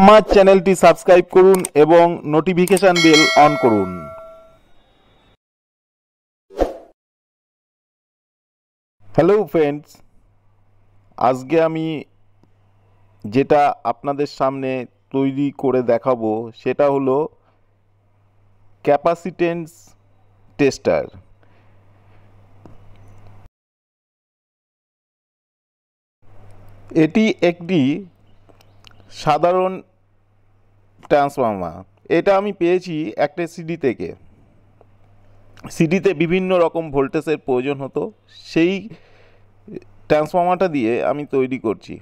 আমার চ্যানেলটি সাবস্ক্রাইব করুন এবং নোটিফিকেশন বেল অন করুন হ্যালো ফ্রেন্ডস আজকে আমি যেটা আপনাদের সামনে তৈরি করে দেখাবো সেটা হলো ক্যাপাসিটেন্স টেস্টার এটি একটি সাধারণ ট্রান্সফর্মার এটা আমি পেয়েছি একটা সিডি থেকে সিডিতে বিভিন্ন রকম ভোল্টেজের প্রয়োজন হতো সেই ট্রান্সফর্মারটা দিয়ে আমি তৈরি করছি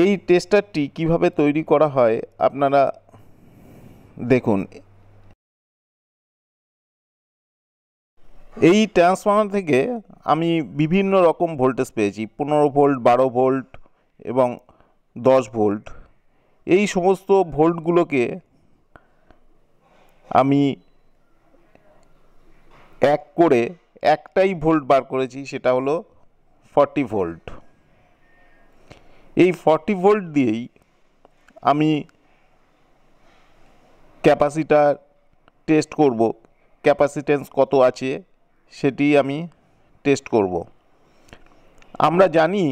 এই টেস্টারটি কিভাবে তৈরি করা হয় আপনারা দেখুন এই ট্রান্সফর্মার থেকে আমি বিভিন্ন রকম ভোল্টেজ পেয়েছি পনেরো ভোল্ট বারো ভোল্ট এবং দশ ভোল্ট এই সমস্ত ভোল্টগুলোকে আমি এক করে একটাই ভোল্ট বার করেছি সেটা হলো ফর্টি ভোল্ট এই ফর্টি ভোল্ট দিয়েই আমি ক্যাপাসিটার টেস্ট করব ক্যাপাসিটেন্স কত আছে সেটি আমি টেস্ট করব আমরা জানি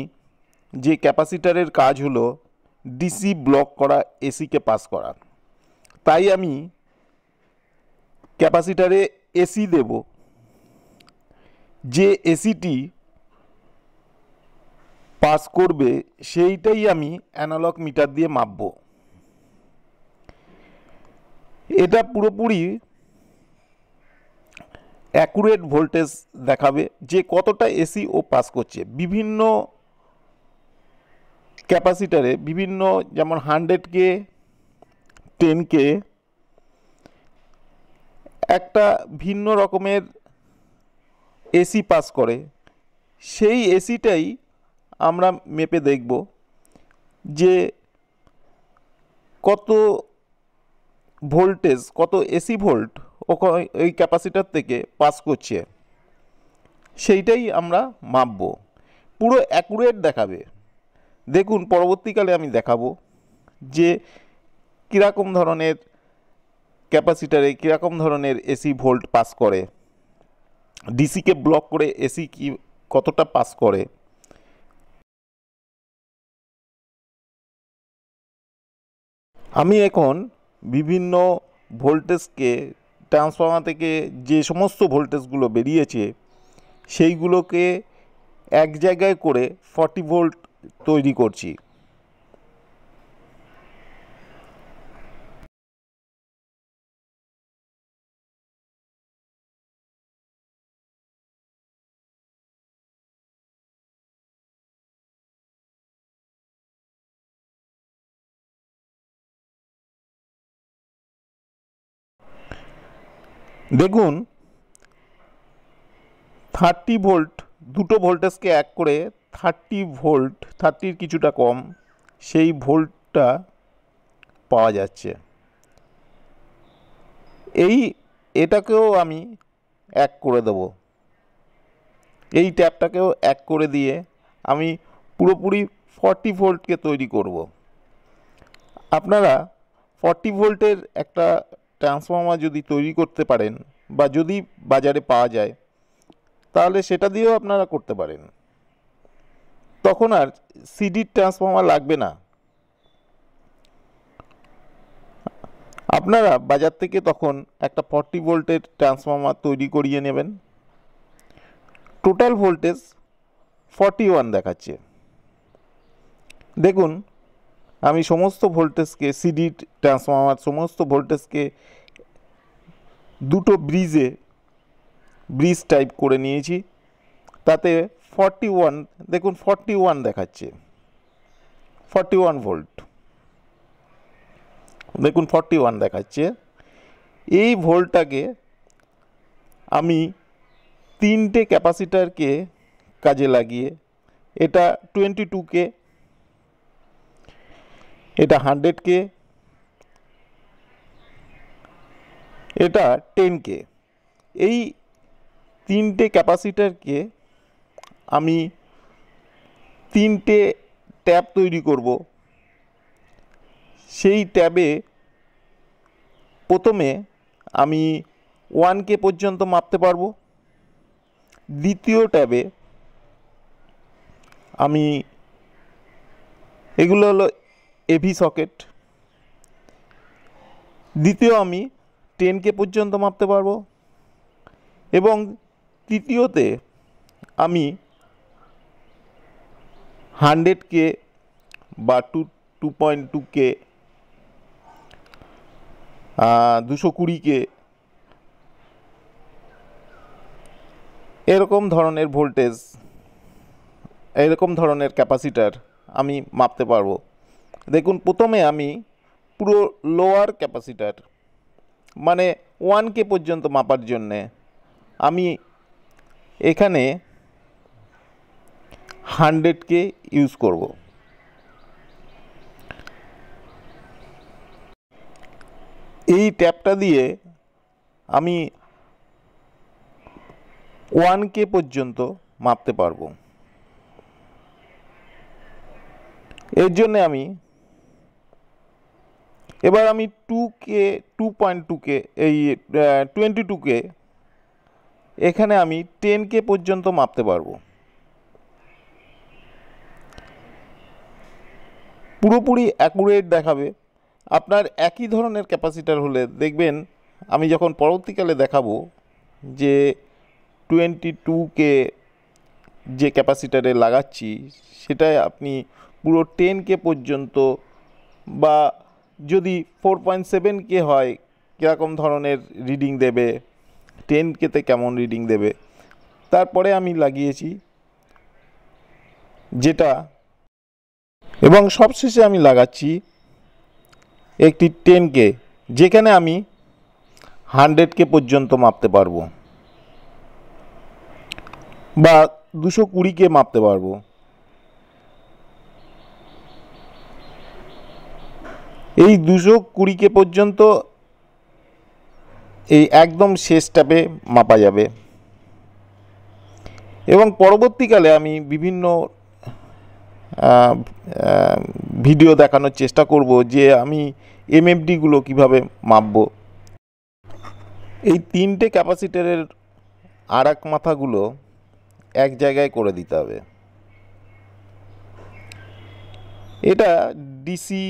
যে ক্যাপাসিটারের কাজ হলো ডিসি ব্লক করা এসিকে পাস করা তাই আমি ক্যাপাসিটারে এসি দেব যে এসিটি পাস করবে সেইটাই আমি অ্যানালগ মিটার দিয়ে মাপব এটা পুরোপুরি অ্যাকুরেট ভোল্টেজ দেখাবে যে কতটা এসি ও পাস করছে বিভিন্ন ক্যাপাসিটারে বিভিন্ন যেমন হান্ড্রেড কে টেন কে একটা ভিন্ন রকমের এসি পাস করে সেই এসিটাই আমরা মেপে দেখব যে কত ভোল্টেজ কত এসি ভোল্ট ওই ক্যাপাসিটার থেকে পাস করছে সেইটাই আমরা মাপব পুরো অ্যাকুরেট দেখাবে দেখুন পরবর্তীকালে আমি দেখাবো যে কীরকম ধরনের ক্যাপাসিটারে কীরকম ধরনের এসি ভোল্ট পাস করে ডিসিকে ব্লক করে এসি কি কতটা পাস করে আমি এখন বিভিন্ন ভোল্টেজকে ট্রান্সফর্মার থেকে যে সমস্ত ভোল্টেজগুলো বেরিয়েছে সেইগুলোকে এক জায়গায় করে ফর্টি ভোল্ট তৈরি করছি দেখুন থার্টি ভোল্ট দুটো ভোল্টেজকে এক করে থার্টি ভোল্ট থার্টির কিছুটা কম সেই ভোল্টটা পাওয়া যাচ্ছে এই এটাকেও আমি এক করে দেব এই ট্যাপটাকেও এক করে দিয়ে আমি পুরোপুরি ফর্টি ভোল্টকে তৈরি করব আপনারা ফর্টি ভোল্টের একটা ট্রান্সফর্মার যদি তৈরি করতে পারেন বা যদি বাজারে পাওয়া যায় তাহলে সেটা দিয়েও আপনারা করতে পারেন তখন আর সিডির ট্রান্সফর্মার লাগবে না আপনারা বাজার থেকে তখন একটা ফর্টি ভোল্টের ট্রান্সফর্মার তৈরি করিয়ে নেবেন টোটাল ভোল্টেজ ফর্টি ওয়ান দেখাচ্ছে দেখুন আমি সমস্ত ভোল্টেজকে সিডি ট্রান্সফর্মার সমস্ত ভোল্টেজকে দুটো ব্রিজে ব্রিজ টাইপ করে নিয়েছি তাতে ফর্টি ওয়ান দেখুন ফর্টি ওয়ান দেখাচ্ছে ফর্টি ওয়ান ভোল্ট দেখুন ফর্টি ওয়ান দেখাচ্ছে এই ভোল্টটাকে আমি তিনটে ক্যাপাসিটারকে কাজে লাগিয়ে এটা টোয়েন্টি টুকে কে এটা হান্ড্রেড কে এটা টেন কে এই তিনটে ক্যাপাসিটারকে আমি তিনটে ট্যাব তৈরি করব সেই ট্যাবে প্রথমে আমি ওয়ান কে পর্যন্ত মাপতে পারবো দ্বিতীয় ট্যাবে আমি এগুলো হলো এভি সকেট দ্বিতীয় আমি টেন কে পর্যন্ত মাপতে পারবো এবং তৃতীয়তে আমি হান্ড্রেড কে বা two two point two K দুশো কুড়ি কে এরকম ধরনের ভোল্টেজ এরকম ধরনের ক্যাপাসিটার আমি মাপতে পারবো দেখুন প্রথমে আমি পুরো লোয়ার ক্যাপাসিটার মানে ওয়ান কে পর্যন্ত মাপার জন্যে আমি এখানে হান্ড্রেডকে ইউজ করব এই ট্যাপটা দিয়ে আমি ওয়ান কে পর্যন্ত মাপতে পারবো এর জন্যে আমি এবার আমি two K two point two K এই টোয়েন্টি টু কে এখানে আমি টেন কে পর্যন্ত মাপতে পারবো পুরোপুরি অ্যাকুরেট দেখাবে আপনার একই ধরনের ক্যাপাসিটার হলে দেখবেন আমি যখন পরবর্তীকালে দেখাবো যে টোয়েন্টি টু কে যে ক্যাপাসিটারে লাগাচ্ছি সেটাই আপনি পুরো টেন কে পর্যন্ত বা যদি ফোর পয়েন্ট সেভেন কে হয় কীরকম ধরনের রিডিং দেবে টেন কেতে কেমন রিডিং দেবে তারপরে আমি লাগিয়েছি যেটা এবং সবশেষে আমি লাগাচ্ছি একটি টেন কে যেখানে আমি হান্ড্রেড কে পর্যন্ত মাপতে পারবো বা দুশো কুড়িকে মাপতে পারবো এই দুশো কুড়িকে পর্যন্ত এই একদম শেষ টাপে মাপা যাবে এবং পরবর্তীকালে আমি বিভিন্ন ভিডিও দেখানোর চেষ্টা করব যে আমি এমএফডিগুলো কিভাবে মাপব এই তিনটে ক্যাপাসিটারের আর এক মাথাগুলো এক জায়গায় করে দিতে হবে এটা ডিসি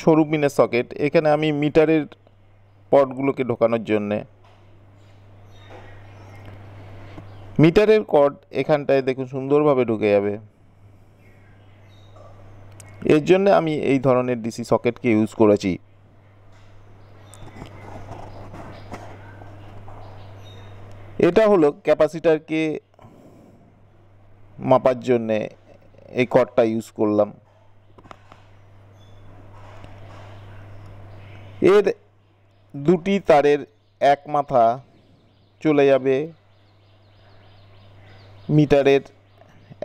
সরু মিনে সকেট এখানে আমি মিটারের পটগুলোকে ঢোকানোর জন্যে মিটারের কট এখানটায় দেখুন সুন্দরভাবে ঢুকে যাবে এর জন্য আমি এই ধরনের ডিসি সকেটকে ইউজ করেছি এটা হলো ক্যাপাসিটারকে মাপার জন্যে এই কটটা ইউজ করলাম এর দুটি তারের এক মাথা চলে যাবে মিটারের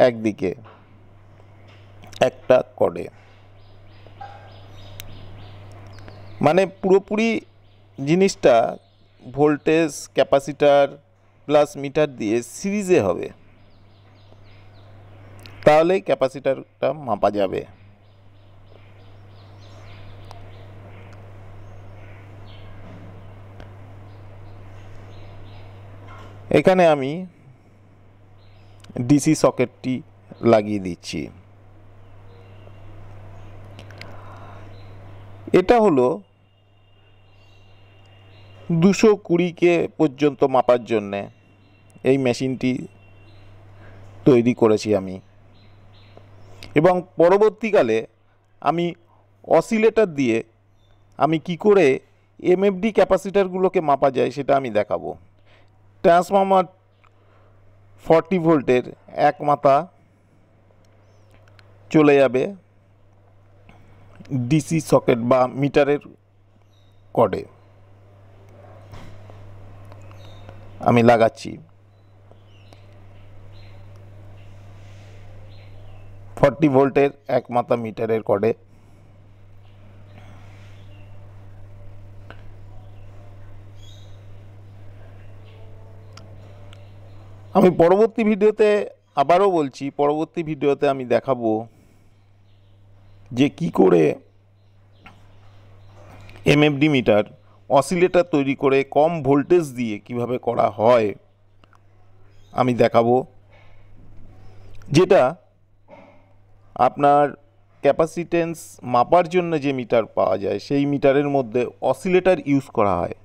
একদিকে একটা করে মানে পুরোপুরি জিনিসটা ভোল্টেজ ক্যাপাসিটার প্লাস মিটার দিয়ে সিরিজে হবে তাহলেই ক্যাপাসিটারটা মাপা যাবে এখানে আমি ডিসি সকেটটি লাগিয়ে দিচ্ছি এটা হলো দুশো কুড়িকে পর্যন্ত মাপার জন্যে এই মেশিনটি তৈরি করেছি আমি এবং পরবর্তীকালে আমি অসিলেটার দিয়ে আমি কি করে এমএফডি ক্যাপাসিটারগুলোকে মাপা যায় সেটা আমি দেখাবো ট্রান্সফর্মার ফর্টি ভোল্টের এক মাথা চলে যাবে ডিসি সকেট বা মিটারের কডে আমি লাগাচ্ছি ফর্টি ভোল্টের এক মাথা মিটারের কডে আমি পরবর্তী ভিডিওতে আবারও বলছি পরবর্তী ভিডিওতে আমি দেখাবো যে কি করে এমএফডি মিটার অসিলেটার তৈরি করে কম ভোল্টেজ দিয়ে কিভাবে করা হয় আমি দেখাবো যেটা আপনার ক্যাপাসিটেন্স মাপার জন্য যে মিটার পাওয়া যায় সেই মিটারের মধ্যে অসিলেটার ইউজ করা হয়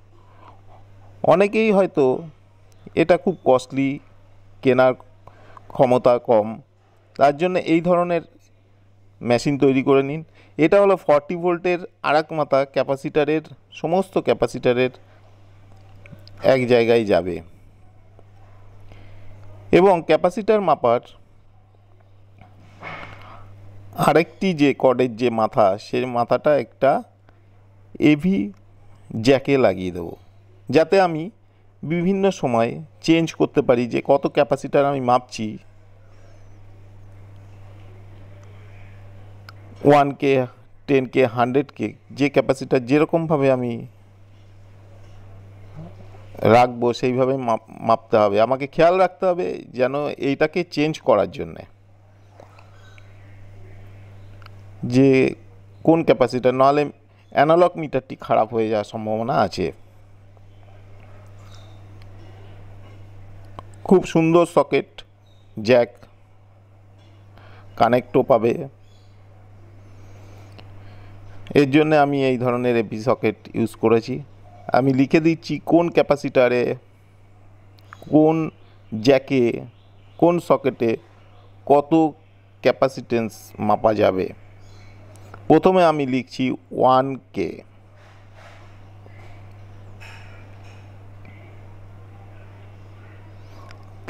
অনেকেই হয়তো এটা খুব কস্টলি কেনার ক্ষমতা কম তার জন্য এই ধরনের মেশিন তৈরি করে নিন এটা হলো ফর্টি ভোল্টের আরাক মাথা ক্যাপাসিটারের সমস্ত ক্যাপাসিটারের এক জায়গায় যাবে এবং ক্যাপাসিটার মাপার আরেকটি যে কডের যে মাথা সে মাথাটা একটা এভি জ্যাকে লাগিয়ে দেবো যাতে আমি বিভিন্ন সময় চেঞ্জ করতে পারি যে কত ক্যাপাসিটার আমি মাপছি one K ten K hundred K যে ক্যাপাসিটার যেরকমভাবে আমি রাখবো সেইভাবে মাপতে হবে আমাকে খেয়াল রাখতে হবে যেন এইটাকে চেঞ্জ করার জন্যে যে কোন ক্যাপাসিটার নাহলে অ্যানালগ মিটারটি খারাপ হয়ে যাওয়ার সম্ভাবনা আছে খুব সুন্দর সকেট জ্যাক কানেক্টও পাবে এর জন্য আমি এই ধরনের এপি সকেট ইউজ করেছি আমি লিখে দিচ্ছি কোন ক্যাপাসিটারে কোন জ্যাকে কোন সকেটে কত ক্যাপাসিটেন্স মাপা যাবে প্রথমে আমি লিখছি ওয়ান কে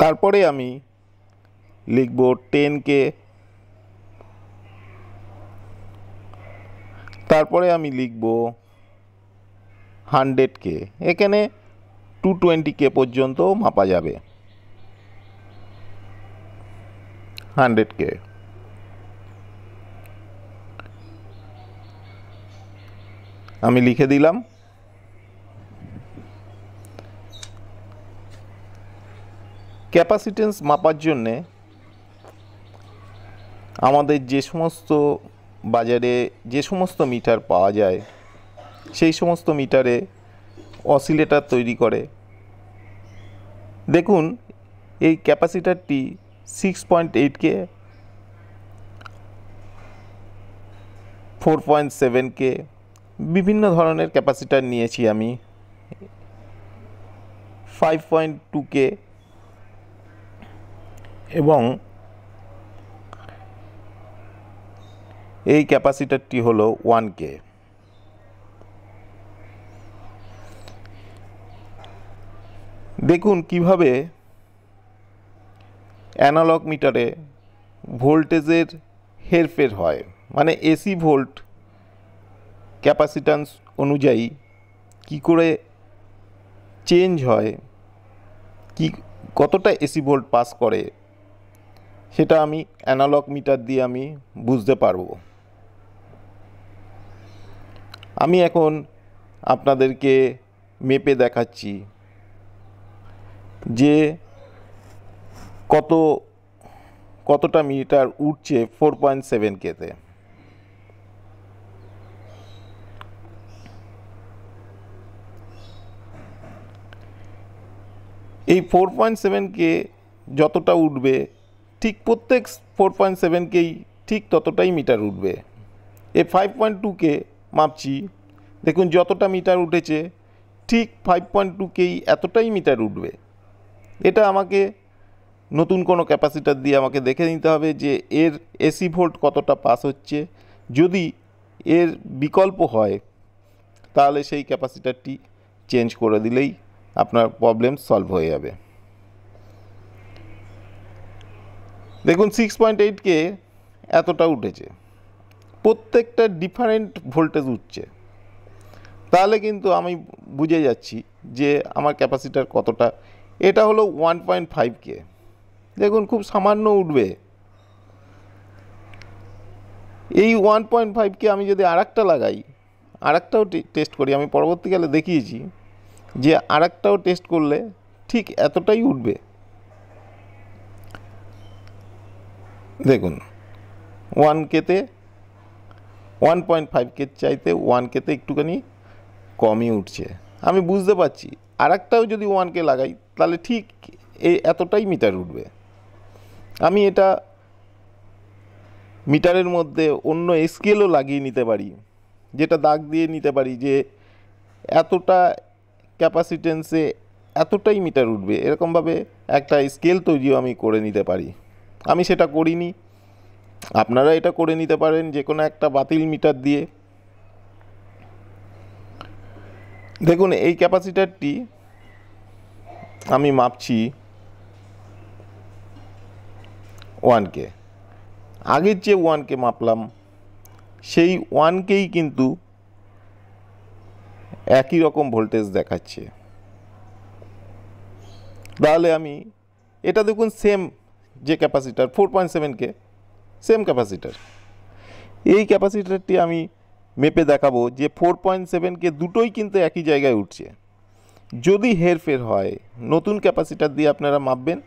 তারপরে আমি লিখব টেন কে তারপরে আমি লিখব হান্ড্রেড কে এখানে টু টোয়েন্টি কে পর্যন্ত মাপা যাবে হান্ড্রেড কে আমি লিখে দিলাম ক্যাপাসিটেন্স মাপার জন্যে আমাদের যে সমস্ত বাজারে যে সমস্ত মিটার পাওয়া যায় সেই সমস্ত মিটারে অসিলেটার তৈরি করে দেখুন এই ক্যাপাসিটারটি six point eight K four point seven K বিভিন্ন ধরনের ক্যাপাসিটার নিয়েছি আমি ফাইভ পয়েন্ট টুকে এবং এই ক্যাপাসিটারটি হলো ওয়ান কে দেখুন কিভাবে অ্যানালগ মিটারে ভোল্টেজের হেরফের হয় মানে এসি ভোল্ট ক্যাপাসিটান্স অনুযায়ী কি করে চেঞ্জ হয় কি কতটা এসি ভোল্ট পাস করে সেটা আমি অ্যানালগ মিটার দিয়ে আমি বুঝতে পারব আমি এখন আপনাদেরকে মেপে দেখাচ্ছি যে কত কতটা মিটার উঠছে ফোর পয়েন্ট সেভেন কেতে এই ফোর পয়েন্ট সেভেন কে যতটা উঠবে ঠিক প্রত্যেক ফোর পয়েন্ট সেভেনকেই ঠিক ততটাই মিটার উঠবে এ ফাইভ পয়েন্ট টুকে মাপছি দেখুন যতটা মিটার উঠেছে ঠিক ফাইভ পয়েন্ট টুকেই এতটাই মিটার উঠবে এটা আমাকে নতুন কোনো ক্যাপাসিটার দিয়ে আমাকে দেখে নিতে হবে যে এর এসি ভোল্ট কতটা পাস হচ্ছে যদি এর বিকল্প হয় তাহলে সেই ক্যাপাসিটারটি চেঞ্জ করে দিলেই আপনার প্রবলেম সলভ হয়ে যাবে দেখুন সিক্স পয়েন্ট এইটকে এতটা উঠেছে প্রত্যেকটা ডিফারেন্ট ভোল্টেজ উঠছে তাহলে কিন্তু আমি বুঝে যাচ্ছি যে আমার ক্যাপাসিটার কতটা এটা হলো ওয়ান পয়েন্ট ফাইভ কে দেখুন খুব সামান্য উঠবে এই ওয়ান পয়েন্ট ফাইভকে আমি যদি আর লাগাই আর টেস্ট করি আমি পরবর্তীকালে দেখিয়েছি যে আর টেস্ট করলে ঠিক এতটাই উঠবে দেখুন ওয়ান কেতে ওয়ান পয়েন্ট ফাইভ কে চাইতে ওয়ান কেতে একটুখানি কমই উঠছে আমি বুঝতে পারছি আর একটাও যদি ওয়ান কে লাগাই তাহলে ঠিক এই এতটাই মিটার উঠবে আমি এটা মিটারের মধ্যে অন্য স্কেলও লাগিয়ে নিতে পারি যেটা দাগ দিয়ে নিতে পারি যে এতটা ক্যাপাসিটেন্সে এতটাই মিটার উঠবে এরকমভাবে একটা স্কেল তৈরিও আমি করে নিতে পারি আমি সেটা করিনি আপনারা এটা করে নিতে পারেন যে কোনো একটা বাতিল মিটার দিয়ে দেখুন এই ক্যাপাসিটারটি আমি মাপছি ওয়ান কে আগের যে ওয়ান কে মাপলাম সেই ওয়ান কেই কিন্তু একই রকম ভোল্টেজ দেখাচ্ছে তাহলে আমি এটা দেখুন সেম যে capacitor four point seven K same capacitor এই ক্যাপাসিটারটি আমি মেপে দেখাবো যে ফোর পয়েন্ট সেভেন কে দুটোই কিন্তু একই জায়গায় উঠছে যদি হেরফের হয় নতুন ক্যাপাসিটার দিয়ে আপনারা মাপবেন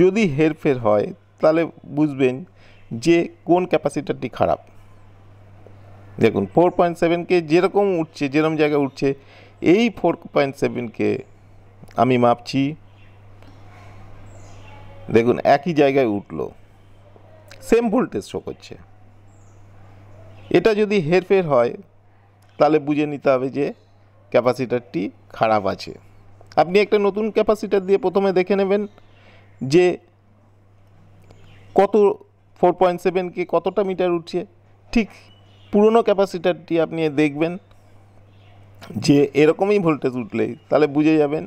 যদি হেরফের হয় তাহলে বুঝবেন যে কোন ক্যাপাসিটারটি খারাপ দেখুন ফোর পয়েন্ট সেভেনকে যেরকম উঠছে যেরকম জায়গায় উঠছে এই ফোর পয়েন্ট সেভেনকে আমি মাপছি দেখুন একই জায়গায় উঠল সেম ভোল্টেজ শো করছে এটা যদি হেরফের হয় তাহলে বুঝে নিতে হবে যে ক্যাপাসিটারটি খারাপ আছে আপনি একটা নতুন ক্যাপাসিটার দিয়ে প্রথমে দেখে নেবেন যে কত ফোর পয়েন্ট সেভেনকে কতটা মিটার উঠছে ঠিক পুরনো ক্যাপাসিটারটি আপনি দেখবেন যে এরকমই ভোল্টেজ উঠলে তাহলে বুঝে যাবেন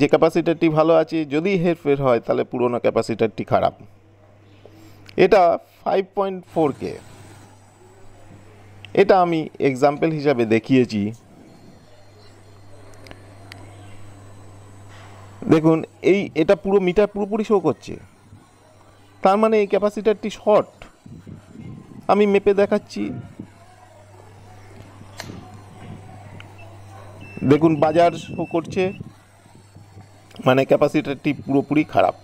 যে ক্যাপাসিটারটি ভালো আছে যদি হেরফের হয় তাহলে পুরোনো ক্যাপাসিটারটি খারাপ এটা ফাইভ পয়েন্ট ফোর কে এটা আমি এক্সাম্পল হিসাবে দেখিয়েছি দেখুন এই এটা পুরো মিটার পুরোপুরি শো করছে তার মানে এই ক্যাপাসিটারটি শর্ট আমি মেপে দেখাচ্ছি দেখুন বাজার শো করছে মানে ক্যাপাসিটারটি পুরোপুরি খারাপ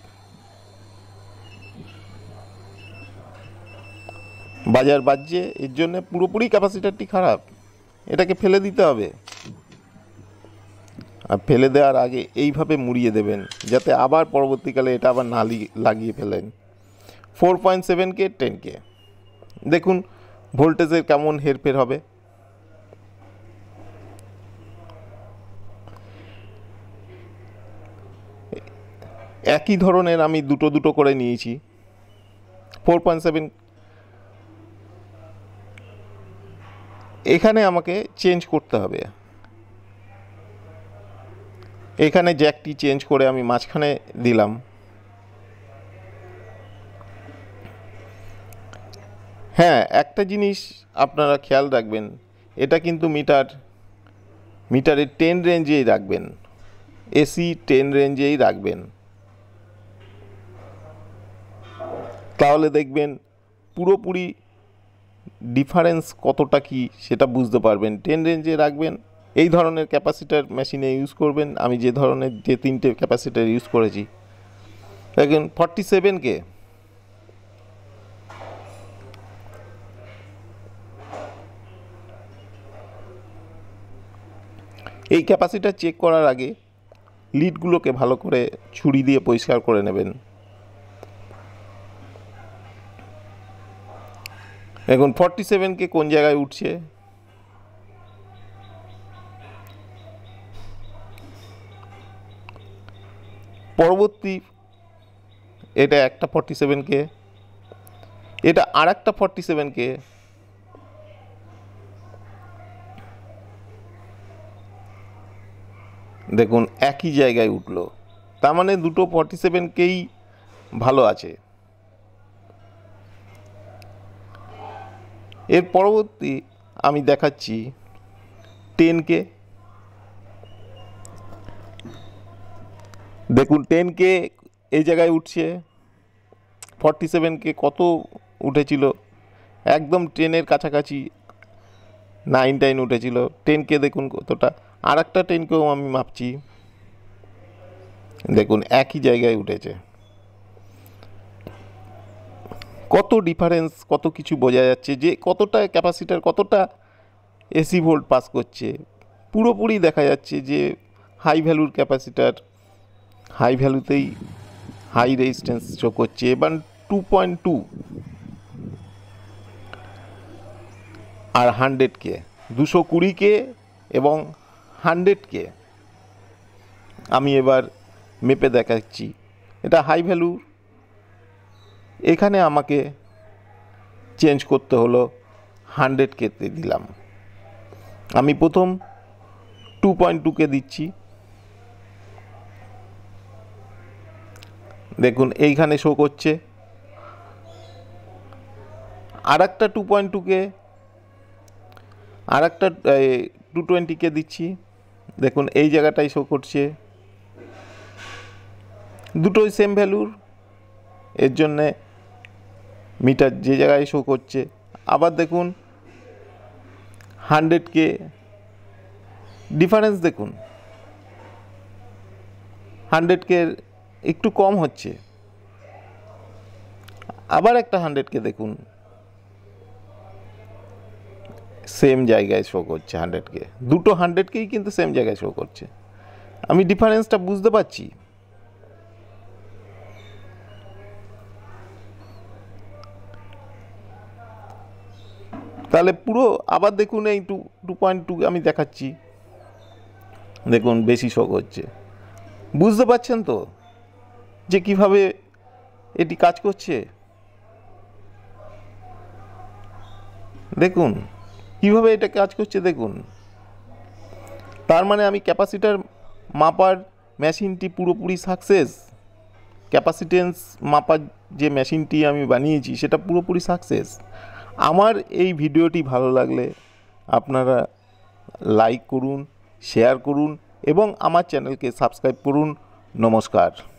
বাজার বাজছে এর জন্য পুরোপুরি ক্যাপাসিটারটি খারাপ এটাকে ফেলে দিতে হবে আর ফেলে দেওয়ার আগে এইভাবে মুড়িয়ে দেবেন যাতে আবার পরবর্তীকালে এটা আবার না লাগিয়ে ফেলেন four point seven K ten K দেখুন ভোল্টেজের কেমন হেরফের হবে একই ধরনের আমি দুটো দুটো করে নিয়েছি ফোর পয়েন্ট সেভেন এখানে আমাকে চেঞ্জ করতে হবে এখানে জ্যাকটি চেঞ্জ করে আমি মাঝখানে দিলাম হ্যাঁ একটা জিনিস আপনারা খেয়াল রাখবেন এটা কিন্তু মিটার মিটারের টেন রেঞ্জেই রাখবেন এসি টেন রেঞ্জেই রাখবেন তাহলে দেখবেন পুরোপুরি ডিফারেন্স কতটা কি সেটা বুঝতে পারবেন টেন রেঞ্জে রাখবেন এই ধরনের ক্যাপাসিটার মেশিনে ইউজ করবেন আমি যে ধরনের যে তিনটে ক্যাপাসিটার ইউজ করেছি দেখেন ফর্টি সেভেনকে এই ক্যাপাসিটার চেক করার আগে লিডগুলোকে ভালো করে ছুরি দিয়ে পরিষ্কার করে নেবেন এখন ফর্টি সেভেনকে কোন জায়গায় উঠছে পরবর্তী এটা একটা ফর্টি সেভেনকে এটা আর একটা ফর্টি সেভেনকে দেখুন একই জায়গায় উঠলো তার মানে দুটো ফর্টি সেভেনকেই ভালো আছে এর পরবর্তী আমি দেখাচ্ছি টেনকে দেখুন টেনকে এই জায়গায় উঠছে ফর্টি সেভেনকে কত উঠেছিল একদম টেনের কাছাকাছি নাইন টাইন উঠেছিল টেনকে দেখুন কতটা আর একটা টেনকেও আমি মাপছি দেখুন একই জায়গায় উঠেছে কত ডিফারেন্স কত কিছু বোঝা যাচ্ছে যে কতটা ক্যাপাসিটার কতটা এসি ভোল্ট পাস করছে পুরোপুরি দেখা যাচ্ছে যে হাই ভ্যালুর ক্যাপাসিটার হাই ভ্যালুতেই হাই রেজিস্ট্যান্স শো করছে এবার টু পয়েন্ট টু আর হান্ড্রেড কে দুশো কুড়ি কে এবং হান্ড্রেড কে আমি এবার মেপে দেখাচ্ছি এটা হাই ভ্যালু এখানে আমাকে চেঞ্জ করতে হলো হান্ড্রেড কেতে দিলাম আমি প্রথম টু পয়েন্ট টুকে দিচ্ছি দেখুন এইখানে শো করছে আর একটা টু পয়েন্ট টুকে আর একটা টু টোয়েন্টিকে দিচ্ছি দেখুন এই জায়গাটাই শো করছে দুটোই সেম ভ্যালুর এর জন্যে মিটার যে জায়গায় শো করছে আবার দেখুন হান্ড্রেড কে ডিফারেন্স দেখুন হান্ড্রেড কে একটু কম হচ্ছে আবার একটা হান্ড্রেড কে দেখুন সেম জায়গায় শো করছে হান্ড্রেড কে দুটো হান্ড্রেড কেই কিন্তু সেম জায়গায় শো করছে আমি ডিফারেন্সটা বুঝতে পারছি তাহলে পুরো আবার দেখুন এই টু টু পয়েন্ট টু আমি দেখাচ্ছি দেখুন বেশি শখ হচ্ছে বুঝতে পারছেন তো যে কিভাবে এটি কাজ করছে দেখুন কিভাবে এটা কাজ করছে দেখুন তার মানে আমি ক্যাপাসিটার মাপার মেশিনটি পুরোপুরি সাকসেস ক্যাপাসিটেন্স মাপার যে মেশিনটি আমি বানিয়েছি সেটা পুরোপুরি সাকসেস আমার এই ভিডিওটি ভালো লাগলে আপনারা লাইক করুন শেয়ার করুন এবং আমার চ্যানেলকে সাবস্ক্রাইব করুন নমস্কার